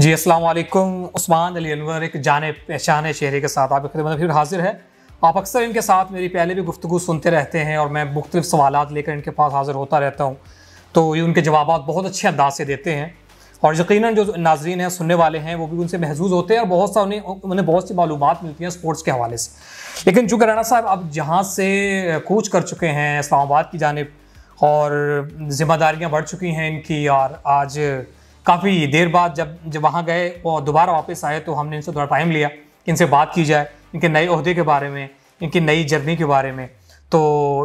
जी अस्सलाम वालेकुम उस्मान अली अनवर एक जाने पहचाने चेहरे के साथ आप खिदमत फिर हाजिर है आप अक्सर इनके साथ मेरी पहले भी गुफ्तु सुनते रहते हैं और मैं मुख्तलिफ सवाल लेकर इनके पास हाज़िर होता रहता हूँ तो ये उनके जवाब बहुत अच्छे अंदाज से देते हैं और यकीन जो नाजरीन हैं सुनने वाले हैं वो भी उनसे महजूज़ होते हैं और बहुत सा उन्हें उन्हें बहुत सी मालूम मिलती हैं स्पोर्ट्स के हवाले से लेकिन चूँकि राना साहब आप जहाँ से कूच कर चुके हैं इस्लामाबाद की जानब और ज़िम्मेदारियाँ बढ़ चुकी हैं इनकी और आज काफ़ी देर बाद जब जब वहाँ गए और दोबारा वापस आए तो हमने इनसे थोड़ा टाइम लिया कि इनसे बात की जाए इनके नए अहदे के बारे में इनकी नई जर्नी के बारे में तो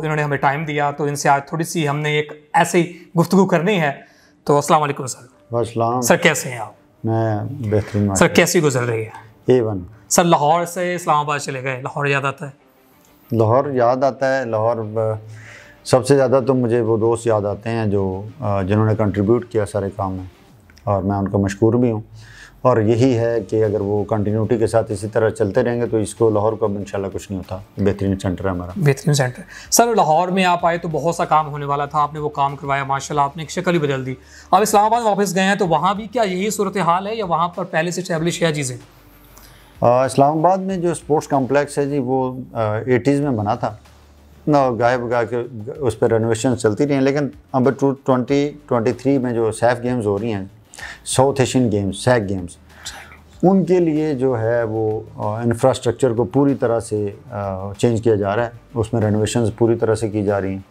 इन्होंने हमें टाइम दिया तो इनसे आज थोड़ी सी हमने एक ऐसी गुफ्तु करनी है तो अस्सलाम वालेकुम सर सर कैसे हैं आप मैं बेहतरीन सर कैसी गुजर रही है ए वन सर लाहौर से इस्लामाबाद चले गए लाहौर याद आता है लाहौर याद आता है लाहौर सबसे ज़्यादा तो मुझे वो दोस्त याद आते हैं जो जिन्होंने कंट्रीब्यूट किया सारे काम में और मैं उनका मशहूर भी हूँ और यही है कि अगर वो कंटिन्यूटी के साथ इसी तरह चलते रहेंगे तो इसको लाहौर को अब इंशाल्लाह कुछ नहीं होता बेहतरीन सेंटर है हमारा बेहतरीन सेंटर सर लाहौर में आप आए तो बहुत सा काम होने वाला था आपने वो काम करवाया माशाल्लाह आपने एक शक्ल ही बदल दी आप इस्लामाबाद वापस गए हैं तो वहाँ भी क्या यही सूरत हाल है या वहाँ पर पहले से स्टैब्लिश है चीज़ें इस्लामाबाद में जो स्पोर्ट्स कॉम्प्लेक्स है जी वो एटीज़ में बना था ना गाय बगा के उस पर रेनोवेशन चलती रही हैं लेकिन अब टू ट्वेंटी ट्वेंटी थ्री में जो सैफ गेम्स हो रही हैं South Asian games SAG games उनके लिए जो है वो इंफ्रास्ट्रक्चर को पूरी तरह से चेंज किया जा रहा है उसमें रेनोवेशन पूरी तरह से की जा रही हैं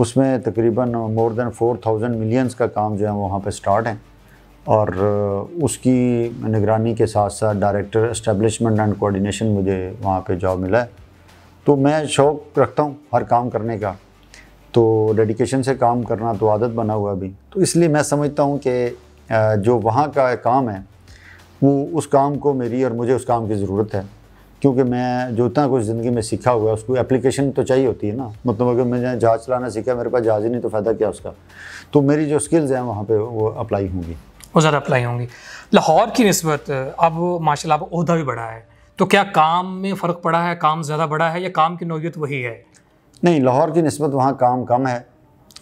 उसमें तकरीबन more than four thousand millions का काम जो है वहाँ पे स्टार्ट है और उसकी निगरानी के साथ साथ डायरेक्टर इस्टेबलिशमेंट एंड कोऑर्डिनेशन मुझे वहाँ पे जॉब मिला है तो मैं शौक़ रखता हूँ हर काम करने का तो डेडिकेशन से काम करना तो आदत बना हुआ अभी तो इसलिए मैं समझता हूँ कि जो वहाँ का काम है वो उस काम को मेरी और मुझे उस काम की ज़रूरत है क्योंकि मैं जो इतना कुछ ज़िंदगी में सीखा हुआ है उसको एप्लीकेशन तो चाहिए होती है ना मतलब अगर मैंने जहाज़ चलाना सीखा मेरे पास जहाज़ ही नहीं तो फ़ायदा क्या उसका तो मेरी जो स्किल्स हैं वहाँ पर वो अप्लाई होंगी वो ज़्यादा अप्लाई होंगी लाहौर की नस्बत अब माशा अब अहदा भी बढ़ा है तो क्या काम में फ़र्क पड़ा है काम ज़्यादा बढ़ा है या काम की नोयत वही है नहीं लाहौर की नस्बत वहाँ काम कम है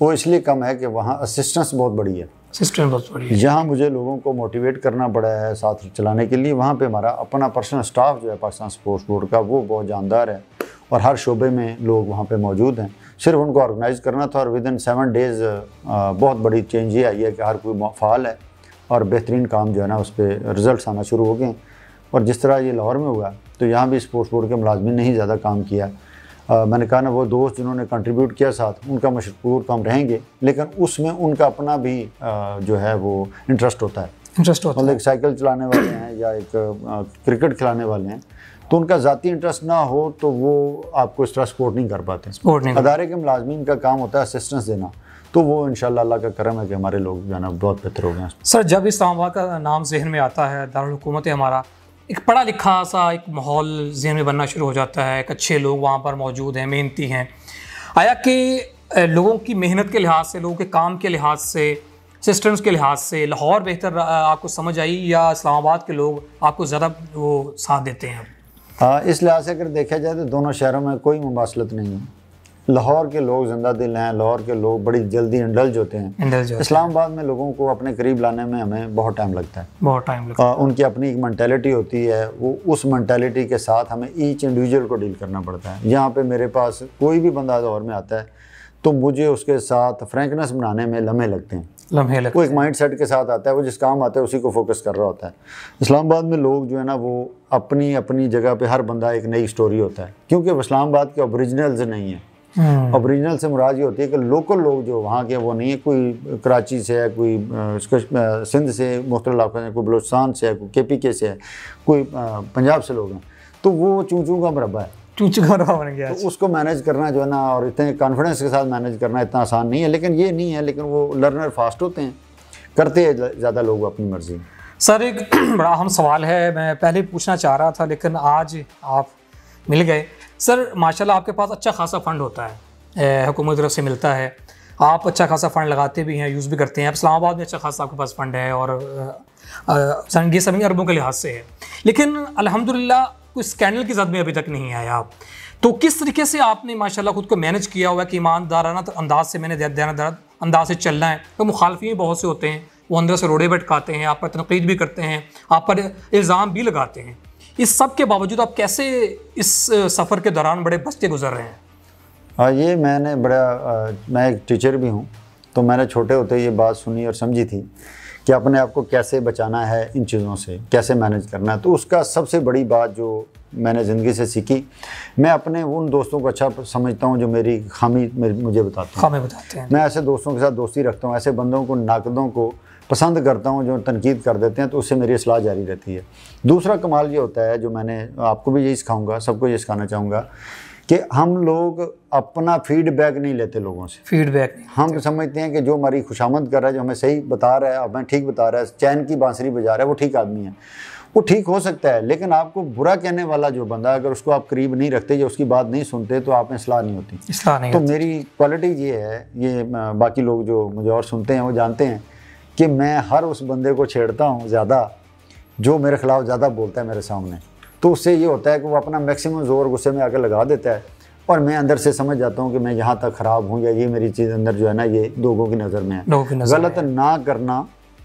वो इसलिए कम है कि वहाँ असिस्टेंस बहुत बड़ी है सिस्टम बहुत बढ़िया जहाँ मुझे लोगों को मोटिवेट करना पड़ा है साथ चलाने के लिए वहाँ पे हमारा अपना पर्सनल स्टाफ जो है पाकिस्तान स्पोर्ट्स बोर्ड का वो बहुत जानदार है और हर शोबे में लोग वहाँ पे मौजूद हैं सिर्फ उनको ऑर्गेनाइज़ करना था और विद इन सेवन डेज़ बहुत बड़ी चेंज ये आई है कि हर कोई फाल है और बेहतरीन काम जो है ना उस पर रिज़ल्ट आना शुरू हो गए और जिस तरह ये लाहौर में हुआ तो यहाँ भी स्पोर्ट्स बोर्ड के मुलाजमन ने ही ज़्यादा काम किया आ, मैंने कहा ना वो दोस्त जिन्होंने कंट्रीब्यूट किया साथ उनका मशहूर तो हम रहेंगे लेकिन उसमें उनका अपना भी आ, जो है वो इंटरेस्ट होता है इंटरेस्ट होता मतलब एक साइकिल चलाने वाले हैं या एक क्रिकेट खिलाने वाले हैं तो उनका ज़ाती इंटरेस्ट ना हो तो वो आपको इस तरह सपोर्ट नहीं कर पाते सपोर्ट नहीं अदारे के मुलाजमीन का काम होता है असिस्टेंस देना तो वो इन अल्लाह का करम है कि हमारे लोग जो है ना बहुत बेहतर हो गए सर जब आबाद का नाम जहन में आता है दारकूमत हमारा एक पढ़ा लिखा सा एक माहौल जहन में बनना शुरू हो जाता है एक अच्छे लोग वहाँ पर मौजूद हैं मेहनती हैं आया कि लोगों की मेहनत के लिहाज से लोगों के काम के लिहाज से सिस्टम्स के लिहाज से लाहौर बेहतर आपको समझ आई या इस्लामाबाद के लोग आपको ज़्यादा वो साथ देते हैं हाँ इस लिहाज से अगर देखा जाए तो दोनों शहरों में कोई मुबासलत नहीं है लाहौर के लोग जिंदा दिल हैं लाहौर के लोग बड़ी जल्दी इंडल्ज होते हैं इस्लामाबाद में लोगों को अपने करीब लाने में हमें बहुत टाइम लगता है बहुत टाइम लगता है उनकी अपनी एक मैंटेलिटी होती है वो उस मैंटेलिटी के साथ हमें ईच इंडिविजुअल को डील करना पड़ता है यहाँ पर मेरे पास कोई भी बंदा लाहौर में आता है तो मुझे उसके साथ फ्रेंकनेस बनाने में लम्हे लगते हैं लम्हे लगते वो एक माइंड सेट के साथ आता है वो जिस काम आता है उसी को फोकस कर रहा होता है इस्लामाबाद में लोग जो है ना वो अपनी अपनी जगह पे हर बंदा एक नई स्टोरी होता है क्योंकि इस्लामाबाद के ओरिजिनल्स नहीं है ओरिजिनल से मुराद ये होती है कि लोकल लोग जो वहाँ के वो नहीं है कोई कराची से है कोई सिंध से मुख्तल इलाकों से कोई बलोचिस्तान से है कोई के पी के से है कोई पंजाब से लोग हैं तो वो चूँ का मरबा है चूँ का मरबा बन गया तो अच्छा। उसको मैनेज करना जो है ना और इतने कॉन्फिडेंस के साथ मैनेज करना इतना आसान नहीं है लेकिन ये नहीं है लेकिन वो लर्नर फास्ट होते हैं करते हैं ज़्यादा लोग अपनी मर्ज़ी सर एक बड़ा अहम सवाल है मैं पहले पूछना चाह रहा था लेकिन आज आप मिल गए सर माशाल्लाह आपके पास अच्छा खासा फ़ंड होता है हुकूमत तरफ से मिलता है आप अच्छा खासा फ़ंड लगाते भी हैं यूज़ भी करते हैं आप इस्लामाबाद में अच्छा खासा आपके पास फ़ंड है और ये सभी अरबों के लिहाज से है लेकिन अलहमदिल्ला कोई स्कैंडल की जद में अभी तक नहीं आया आप तो किस तरीके से आपने माशाल्लाह खुद को मैनेज किया हुआ है कि ईमानदाराना तो अंदाज से मैंने दैनदार अंदाज से चलना है तो मुखालफी भी बहुत से होते हैं वो अंदर से रोड़े बैठ हैं आप पर तनकीद भी करते हैं आप पर इल्ज़ाम भी लगाते हैं इस सब के बावजूद आप कैसे इस सफ़र के दौरान बड़े बस्ते गुजर रहे हैं हाँ ये मैंने बड़ा आ, मैं एक टीचर भी हूँ तो मैंने छोटे होते ये बात सुनी और समझी थी कि अपने आप को कैसे बचाना है इन चीज़ों से कैसे मैनेज करना है तो उसका सबसे बड़ी बात जो मैंने ज़िंदगी से सीखी मैं अपने उन दोस्तों को अच्छा समझता हूँ जो मेरी खामी मुझे बताते हैं खामी बताते हैं मैं ऐसे दोस्तों के साथ दोस्ती रखता हूँ ऐसे बंदों को नाकदों को पसंद करता हूँ जो तनकीद कर देते हैं तो उससे मेरी असलाह जारी रहती है दूसरा कमाल ये होता है जो मैंने आपको भी यही सिखाऊंगा सबको ये सिखाना चाहूँगा कि हम लोग अपना फीडबैक नहीं लेते लोगों से फीडबैक हम समझते हैं कि जो हमारी खुशामद कर रहा है जो हमें सही बता रहा है हमें ठीक बता रहा है चैन की बांसुरी बजा रहा है वो ठीक आदमी है वो ठीक हो सकता है लेकिन आपको बुरा कहने वाला जो बंदा अगर उसको आप करीब नहीं रखते या उसकी बात नहीं सुनते तो आप में सलाह नहीं होती सलाह नहीं तो होती। मेरी क्वालिटी ये है ये बाकी लोग जो मुझे और सुनते हैं वो जानते हैं कि मैं हर उस बंदे को छेड़ता हूँ ज़्यादा जो मेरे खिलाफ ज़्यादा बोलता है मेरे सामने तो उससे ये होता है कि वो अपना मैक्सिमम जोर गुस्से में आकर लगा देता है और मैं अंदर से समझ जाता हूँ कि मैं यहाँ तक ख़राब हूँ या ये मेरी चीज़ अंदर जो है ना ये लोगों की नज़र में है गलत ना करना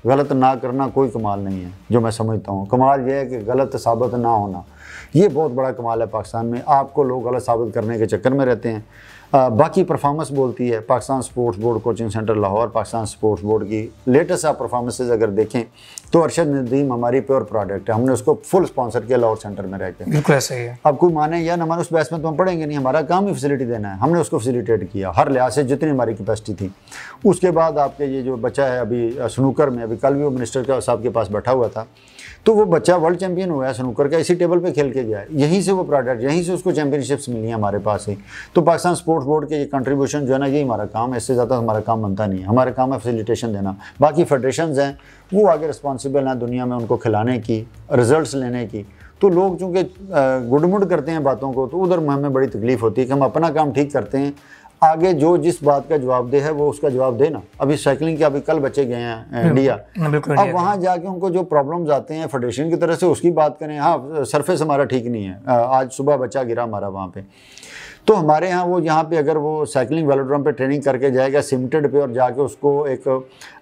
गलत ना करना कोई कमाल नहीं है जो मैं समझता हूँ कमाल यह है कि गलत साबित ना होना ये बहुत बड़ा कमाल है पाकिस्तान में आपको लोग गलत साबित करने के चक्कर में रहते हैं बाकी परफॉर्मेंस बोलती है Pakistan sports board coaching centre Lahore Pakistan sports board की लेटेस्ट आप परफॉर्मेंसेज अगर देखें तो अरशद नदीम हमारी प्योर प्रोडक्ट है हमने उसको फुल स्पॉन्सर किया लाहौर सेंटर में रहकर बिल्कुल ऐसे ही है अब कोई माने या ना माने उस बहस में तो हम पढ़ेंगे नहीं हमारा काम ही फैसिलिटी देना है हमने उसको फैसिलिटेट किया हर लिहाज से जितनी हमारी कैपेसिटी थी उसके बाद आपके ये जो बच्चा है अभी स्नूकर में अभी कल भी वो मिनिस्टर साहब के पास बैठा हुआ था तो वो बच्चा वर्ल्ड चैंपियन हुआ है स्नूकर का इसी टेबल पे खेल के गया है यहीं से वो प्रोडक्ट यहीं से उसको चैम्पियनशिप्स मिली है हमारे पास ही तो पाकिस्तान स्पोर्ट्स बोर्ड के ये कंट्रीब्यूशन जो है ना ये हमारा काम है इससे ज़्यादा हमारा काम बनता नहीं है हमारा काम है फैसिलिटेशन देना बाकी फेडरेशन हैं वो आगे रिस्पॉन्सिबल हैं दुनिया में उनको खिलाने की रिजल्ट लेने की तो लोग चूँकि गुडमुड करते हैं बातों को तो उधर हमें बड़ी तकलीफ़ होती है कि हम अपना काम ठीक करते हैं आगे जो जिस बात का जवाब दे है वो उसका जवाब देना अभी साइकिलिंग के अभी कल बच्चे गए हैं इंडिया हाँ, अब वहाँ जाके उनको जो प्रॉब्लम्स आते हैं फेडरेशन की तरफ से उसकी बात करें हाँ सरफेस हमारा ठीक नहीं है आज सुबह बच्चा गिरा हमारा वहाँ पे तो हमारे यहाँ वो यहाँ पे अगर वो साइकिलिंग वेलोड्रम पे ट्रेनिंग करके जाएगा सिमटेड पे और जाके उसको एक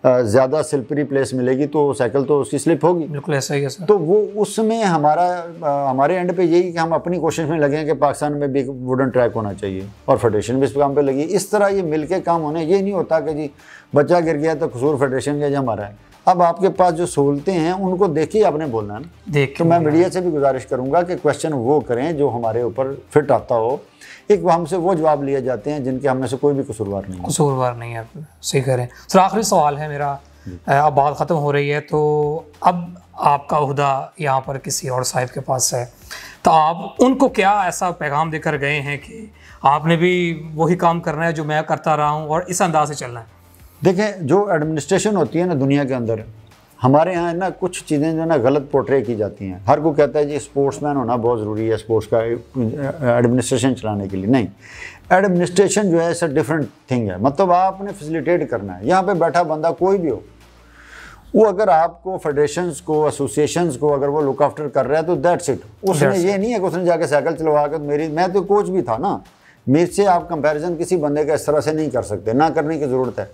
ज़्यादा स्लिपरी प्लेस मिलेगी तो साइकिल तो उसकी स्लिप होगी बिल्कुल ऐसा ही है तो वो उसमें हमारा हमारे एंड पे यही कि हम अपनी कोशिश में लगे कि पाकिस्तान में भी वुडन ट्रैक होना चाहिए और फेडरेशन भी इस काम पर लगी इस तरह ये मिल काम होने ये नहीं होता कि जी बच्चा गिर गया तो कसूर फेडरेशन गया जो हमारा है अब आपके पास जो सहूलतें हैं उनको देख ही आपने बोलना ना देख तो मैं मीडिया से भी गुजारिश करूंगा कि क्वेश्चन वो करें जो हमारे ऊपर फिट आता हो एक हमसे वो जवाब लिए जाते हैं जिनके हमें से कोई भी कसूरवार नहीं कसूरवार नहीं है सही करें सर आखिरी सवाल है मेरा अब बात ख़त्म हो रही है तो अब आपका अहदा यहाँ पर किसी और साहिब के पास है तो आप उनको क्या ऐसा पैगाम देकर गए हैं कि आपने भी वही काम करना है जो मैं करता रहा हूँ और इस अंदाज से चलना है देखें जो एडमिनिस्ट्रेशन होती है ना दुनिया के अंदर हमारे यहाँ ना कुछ चीज़ें जो ना गलत पोर्ट्रे की जाती हैं हर को कहता है जी स्पोर्ट्समैन होना बहुत ज़रूरी है स्पोर्ट्स का एडमिनिस्ट्रेशन चलाने के लिए नहीं एडमिनिस्ट्रेशन जो है सर डिफरेंट थिंग है मतलब आपने फैसिलिटेट करना है यहाँ पे बैठा बंदा कोई भी हो वो अगर आपको फेडरेशन को एसोसिएशन को अगर वो लुक आफ्टर कर रहा है तो दैट्स इट उसने ये नहीं है कि उसने जाके साइकिल चलवा कर मेरी मैं तो कोच भी था ना मेरे से आप कंपैरिजन किसी बंदे का इस तरह से नहीं कर सकते ना करने की ज़रूरत है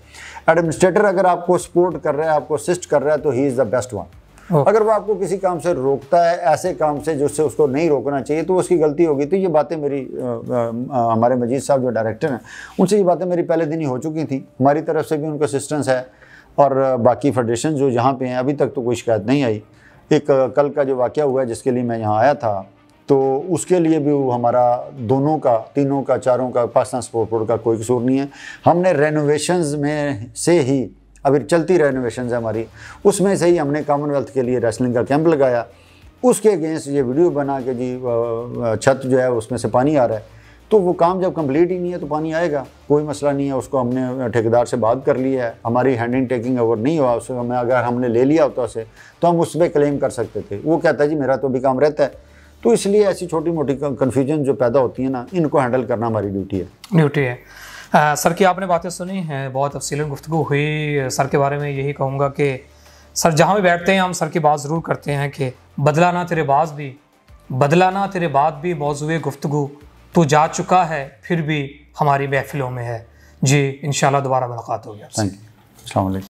एडमिनिस्ट्रेटर अगर आपको सपोर्ट कर रहा है आपको असिस्ट कर रहा है तो he is the best one अगर वो आपको किसी काम से रोकता है ऐसे काम से जिससे उसको नहीं रोकना चाहिए तो उसकी गलती होगी तो ये बातें मेरी आ, आ, हमारे मजीद साहब जो डायरेक्टर हैं उनसे ये बातें मेरी पहले दिन ही हो चुकी थी हमारी तरफ से भी उनको असिस्टेंस है और बाकी फेडरेशन जो यहाँ पे हैं अभी तक तो कोई शिकायत नहीं आई एक कल का जो वाक़ हुआ है जिसके लिए मैं यहाँ आया था तो उसके लिए भी हमारा दोनों का तीनों का चारों का पाकिस्तान स्पोर्ट बोर्ड का कोई कसूर नहीं है हमने रेनोवेशन में से ही अभी चलती रेनोवेशन है हमारी उसमें से ही हमने कॉमनवेल्थ के लिए रेसलिंग का कैंप लगाया उसके अगेंस्ट ये वीडियो बना के जी छत जो है उसमें से पानी आ रहा है तो वो काम जब कंप्लीट ही नहीं है तो पानी आएगा कोई मसला नहीं है उसको हमने ठेकेदार से बात कर ली है हमारी हैंडिंग टेकिंग ओवर नहीं हुआ उसमें अगर हमने ले लिया होता उसे तो हम उस पर क्लेम कर सकते थे वो कहता है जी मेरा तो भी काम रहता है तो इसलिए ऐसी छोटी मोटी कन्फ्यूजन जो पैदा होती है ना इनको हैंडल करना हमारी ड्यूटी है ड्यूटी है आ, सर की आपने बातें सुनी हैं बहुत तफसीला गुफ्तु हुई सर के बारे में यही कहूँगा कि सर जहाँ भी बैठते हैं हम सर की बात ज़रूर करते हैं कि बदला ना तेरे बाज भी बदला ना तेरे बाद भी मौजू गुफ्तु तो जा चुका है फिर भी हमारी महफिलों में है जी इन दोबारा मुलाकात होगी आपसे